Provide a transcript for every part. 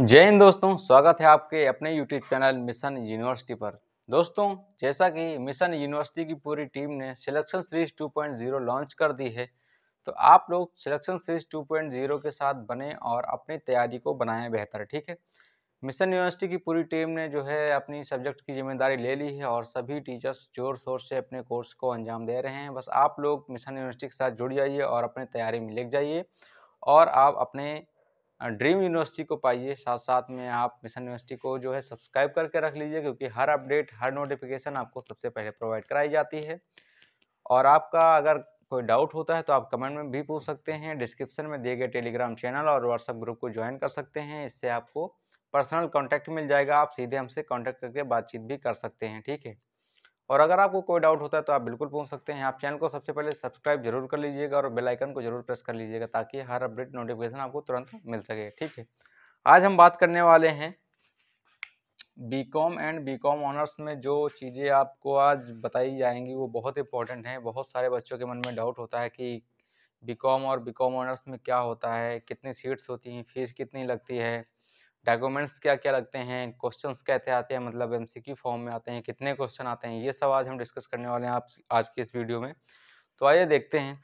जय हिंद दोस्तों स्वागत है आपके अपने यूट्यूब चैनल मिशन यूनिवर्सिटी पर दोस्तों जैसा कि मिशन यूनिवर्सिटी की पूरी टीम ने सिलेक्शन सीरीज 2.0 लॉन्च कर दी है तो आप लोग सिलेक्शन सीरीज 2.0 के साथ बने और अपनी तैयारी को बनाएं बेहतर ठीक है मिशन यूनिवर्सिटी की पूरी टीम ने जो है अपनी सब्जेक्ट की जिम्मेदारी ले ली है और सभी टीचर्स जोर शोर से अपने कोर्स को अंजाम दे रहे हैं बस आप लोग मिशन यूनिवर्सिटी के साथ जुड़ जाइए और अपनी तैयारी में लग जाइए और आप अपने ड्रीम यूनिवर्सिटी को पाइए साथ साथ में आप मिशन यूनिवर्सिटी को जो है सब्सक्राइब करके रख लीजिए क्योंकि हर अपडेट हर नोटिफिकेशन आपको सबसे पहले प्रोवाइड कराई जाती है और आपका अगर कोई डाउट होता है तो आप कमेंट में भी पूछ सकते हैं डिस्क्रिप्शन में दिए गए टेलीग्राम चैनल और व्हाट्सअप ग्रुप को ज्वाइन कर सकते हैं इससे आपको पर्सनल कॉन्टैक्ट मिल जाएगा आप सीधे हमसे कॉन्टैक्ट करके बातचीत भी कर सकते हैं ठीक है और अगर आपको कोई डाउट होता है तो आप बिल्कुल पूछ सकते हैं आप चैनल को सबसे पहले सब्सक्राइब जरूर कर लीजिएगा और बेल आइकन को जरूर प्रेस कर लीजिएगा ताकि हर अपडेट नोटिफिकेशन आपको तुरंत मिल सके ठीक है आज हम बात करने वाले हैं बीकॉम एंड बीकॉम ऑनर्स में जो चीज़ें आपको आज बताई जाएंगी वो बहुत इंपॉर्टेंट हैं बहुत सारे बच्चों के मन में डाउट होता है कि कॉम और कॉम ऑनर्स में क्या होता है कितनी सीट्स होती हैं फीस कितनी लगती है डॉक्यूमेंट्स क्या क्या लगते हैं क्वेश्चन कैसे आते हैं मतलब एम फॉर्म में आते हैं कितने क्वेश्चन आते हैं ये सब आज हम डिस्कस करने वाले हैं आप आज की इस वीडियो में तो आइए देखते हैं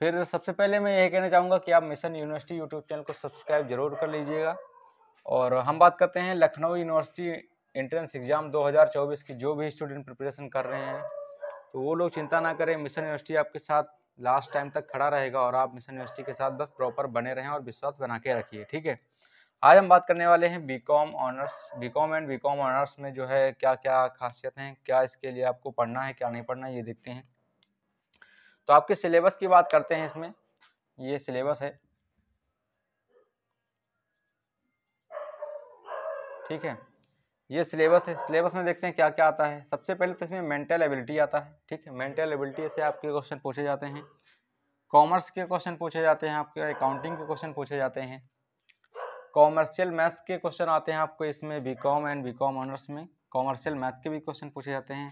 फिर सबसे पहले मैं यही कहना चाहूँगा कि आप मिशन यूनिवर्सिटी यूट्यूब चैनल को सब्सक्राइब जरूर कर लीजिएगा और हम बात करते हैं लखनऊ यूनिवर्सिटी एंट्रेंस एग्ज़ाम 2024 की जो भी स्टूडेंट प्रिपरेशन कर रहे हैं तो वो लोग चिंता ना करें मिशन यूनिवर्सिटी आपके साथ लास्ट टाइम तक खड़ा रहेगा और आप मिशन यूनिवर्सिटी के साथ बस प्रॉपर बने रहें और विश्वास बना के रखिए ठीक है आज हम बात करने वाले हैं BCom honours BCom and BCom honours में जो है क्या क्या खासियत हैं क्या इसके लिए आपको पढ़ना है क्या नहीं पढ़ना है ये देखते हैं तो आपके सिलेबस की बात करते हैं इसमें ये सिलेबस है ठीक है ये सिलेबस है सिलेबस में देखते हैं क्या क्या आता है सबसे पहले तो इसमें मेंटल एबिलिटी आता है ठीक है मेंटल एबिलिटी से आपके क्वेश्चन पूछे जाते हैं कॉमर्स के क्वेश्चन पूछे जाते हैं आपके अकाउंटिंग के क्वेश्चन पूछे जाते हैं कॉमर्शियल मैथ्स के क्वेश्चन आते हैं आपको इसमें B com and B com honours में कॉमर्शियल मैथ्स के भी क्वेश्चन पूछे जाते हैं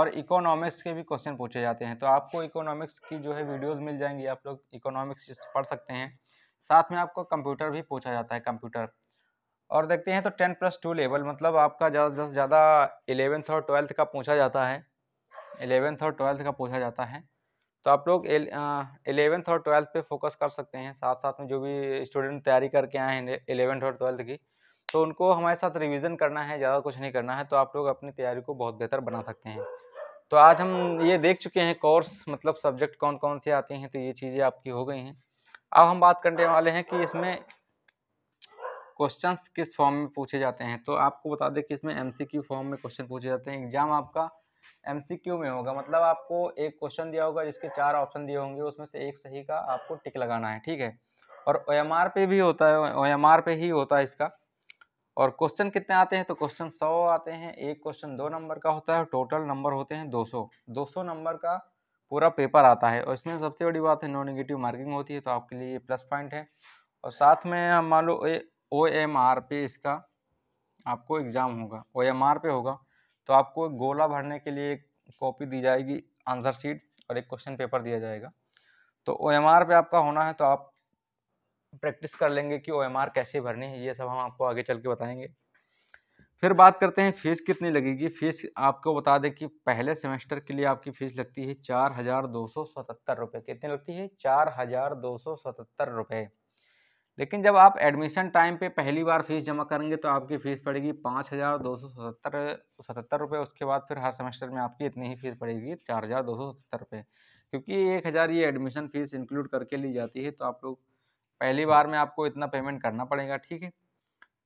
और इकोनॉमिक्स के भी क्वेश्चन पूछे जाते हैं तो आपको इकोनॉमिक्स की जो है वीडियोस मिल जाएंगी आप लोग इकोनॉमिक्स पढ़ सकते हैं साथ में आपको कंप्यूटर भी पूछा जाता है कंप्यूटर और देखते हैं तो टेन प्लस टू लेवल मतलब आपका ज़्यादा से ज़्यादा एलेवेंथ और ट्वेल्थ का पूछा जाता है एलेवेंथ और ट्वेल्थ का पूछा जाता है तो आप लोग एलेवेंथ और ट्वेल्थ पे फोकस कर सकते हैं साथ साथ में जो भी स्टूडेंट तैयारी करके आए हैं एलेवेंथ और ट्वेल्थ की तो उनको हमारे साथ रिवीजन करना है ज़्यादा कुछ नहीं करना है तो आप लोग अपनी तैयारी को बहुत बेहतर बना सकते हैं तो आज हम ये देख चुके हैं कोर्स मतलब सब्जेक्ट कौन कौन से आते हैं तो ये चीज़ें आपकी हो गई हैं अब हम बात करने वाले हैं कि इसमें क्वेश्चंस किस फॉर्म में पूछे जाते हैं तो आपको बता दें कि इसमें एमसीक्यू फॉर्म में क्वेश्चन पूछे जाते हैं एग्जाम आपका एम में होगा मतलब आपको एक क्वेश्चन दिया होगा जिसके चार ऑप्शन दिए होंगे उसमें से एक सही का आपको टिक लगाना है ठीक है और ओ एम आर पे भी होता है ओ एम आर पे ही होता है इसका और क्वेश्चन कितने आते हैं तो क्वेश्चन सौ आते हैं एक क्वेश्चन दो नंबर का होता है टोटल नंबर होते हैं दो सौ दो सौ नंबर का पूरा पेपर आता है और इसमें सबसे बड़ी बात है नो नेगेटिव मार्किंग होती है तो आपके लिए ये प्लस पॉइंट है और साथ में हम मान लो ओ एम आर पे इसका आपको एग्ज़ाम होगा ओ एम आर पे होगा तो आपको गोला भरने के लिए एक कॉपी दी जाएगी आंसर शीट और एक क्वेश्चन पेपर दिया जाएगा तो ओ एम आर पे आपका होना है तो आप प्रैक्टिस कर लेंगे कि ओ एम आर कैसे भरनी है ये सब हम आपको आगे चल के बताएंगे फिर बात करते हैं फीस कितनी लगेगी फीस आपको बता दें कि पहले सेमेस्टर के लिए आपकी फीस लगती है चार हज़ार दो सौ सतहत्तर रुपये कितनी लगती है चार हज़ार दो सौ सतहत्तर रुपये लेकिन जब आप एडमिशन टाइम पे पहली बार फीस जमा करेंगे तो आपकी फ़ीस पड़ेगी पाँच हज़ार दो सौ सतहत्तर सतहत्तर रुपये उसके बाद फिर हर सेमेस्टर में आपकी इतनी ही फ़ीस पड़ेगी चार हज़ार दो सौ सतहत्तर रुपये क्योंकि एक हज़ार ये एडमिशन फ़ीस इंक्लूड करके ली जाती है तो आप लोग पहली हाँ। बार में आपको इतना पेमेंट करना पड़ेगा ठीक है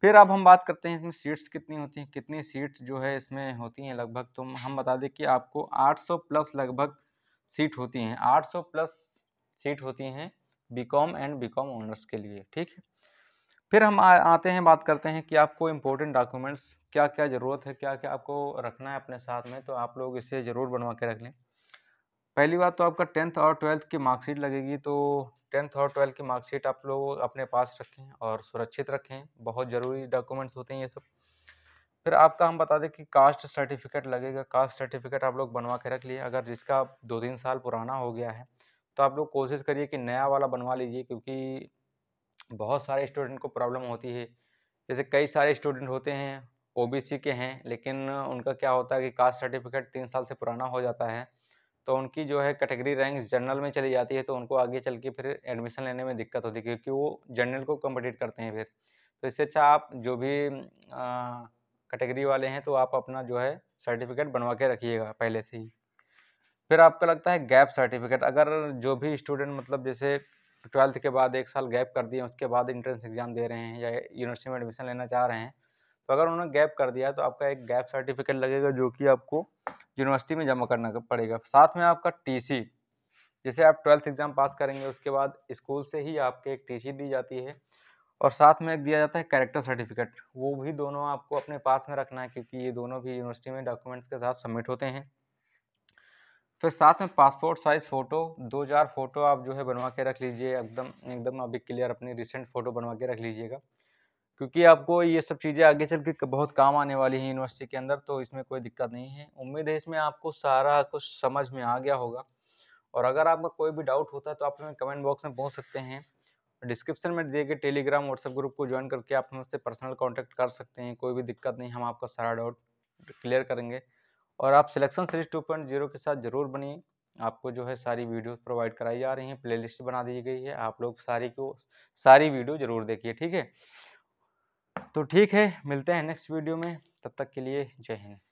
फिर अब हम बात करते हैं इसमें सीट्स कितनी होती हैं कितनी सीट्स जो है इसमें होती हैं लगभग तो हम बता दें कि आपको आठ प्लस लगभग सीट होती हैं आठ प्लस सीट होती हैं बीकॉम एंड बीकॉम ऑनर्स के लिए ठीक है फिर हम आ, आते हैं बात करते हैं कि आपको इम्पोर्टेंट डॉक्यूमेंट्स क्या क्या ज़रूरत है क्या क्या आपको रखना है अपने साथ में तो आप लोग इसे ज़रूर बनवा के रख लें पहली बात तो आपका टेंथ और ट्वेल्थ की मार्कशीट लगेगी तो टेंथ और ट्वेल्थ की मार्कशीट आप लोग अपने पास रखें और सुरक्षित रखें बहुत ज़रूरी डॉक्यूमेंट्स होते हैं ये सब फिर आपका हम बता दें कि कास्ट सर्टिफिकेट लगेगा कास्ट सर्टिफिकेट आप लोग बनवा के रख लिए अगर जिसका दो तीन साल पुराना हो गया है तो आप लोग कोशिश करिए कि नया वाला बनवा लीजिए क्योंकि बहुत सारे स्टूडेंट को प्रॉब्लम होती है जैसे कई सारे स्टूडेंट होते हैं ओ के हैं लेकिन उनका क्या होता है कि कास्ट सर्टिफिकेट तीन साल से पुराना हो जाता है तो उनकी जो है कैटेगरी रैंक जनरल में चली जाती है तो उनको आगे चल के फिर एडमिशन लेने में दिक्कत होती है क्योंकि वो जनरल को कम्पटीट करते हैं फिर तो इससे अच्छा आप जो भी कैटेगरी वाले हैं तो आप अपना जो है सर्टिफिकेट बनवा के रखिएगा पहले से ही फिर आपका लगता है गैप सर्टिफिकेट अगर जो भी स्टूडेंट मतलब जैसे ट्वेल्थ के बाद एक साल गैप कर दिए उसके बाद इंट्रेंस एग्ज़ाम दे रहे हैं या यूनिवर्सिटी में एडमिशन लेना चाह रहे हैं तो अगर उन्होंने गैप कर दिया तो आपका एक गैप सर्टिफिकेट लगेगा जो कि आपको यूनिवर्सिटी में जमा करना पड़ेगा साथ में आपका टी जैसे आप ट्वेल्थ एग्ज़ाम पास करेंगे उसके बाद स्कूल से ही आपके एक टी दी जाती है और साथ में एक दिया जाता है कैरेक्टर सर्टिफिकेट वो भी दोनों आपको अपने पास में रखना है क्योंकि ये दोनों भी यूनिवर्सिटी में डॉक्यूमेंट्स के साथ सबमिट होते हैं फिर साथ में पासपोर्ट साइज़ फ़ोटो दो चार फ़ोटो आप जो है बनवा के रख लीजिए एकदम एकदम अभी क्लियर अपनी रिसेंट फ़ोटो बनवा के रख लीजिएगा क्योंकि आपको ये सब चीज़ें आगे चल के बहुत काम आने वाली हैं यूनिवर्सिटी के अंदर तो इसमें कोई दिक्कत नहीं है उम्मीद है इसमें आपको सारा कुछ समझ में आ गया होगा और अगर आपका कोई भी डाउट होता है तो आप हमें कमेंट बॉक्स में पहुँच सकते हैं डिस्क्रिप्शन में दिए गए टेलीग्राम व्हाट्सएप ग्रुप को ज्वाइन करके आप हमसे पर्सनल कॉन्टैक्ट कर सकते हैं कोई भी दिक्कत नहीं हम आपका सारा डाउट क्लियर करेंगे और आप सिलेक्शन सीरीज 2.0 के साथ ज़रूर बनिए आपको जो है सारी वीडियो प्रोवाइड कराई जा रही हैं प्लेलिस्ट बना दी गई है आप लोग सारी को सारी वीडियो ज़रूर देखिए ठीक है तो ठीक है मिलते हैं नेक्स्ट वीडियो में तब तक के लिए जय हिंद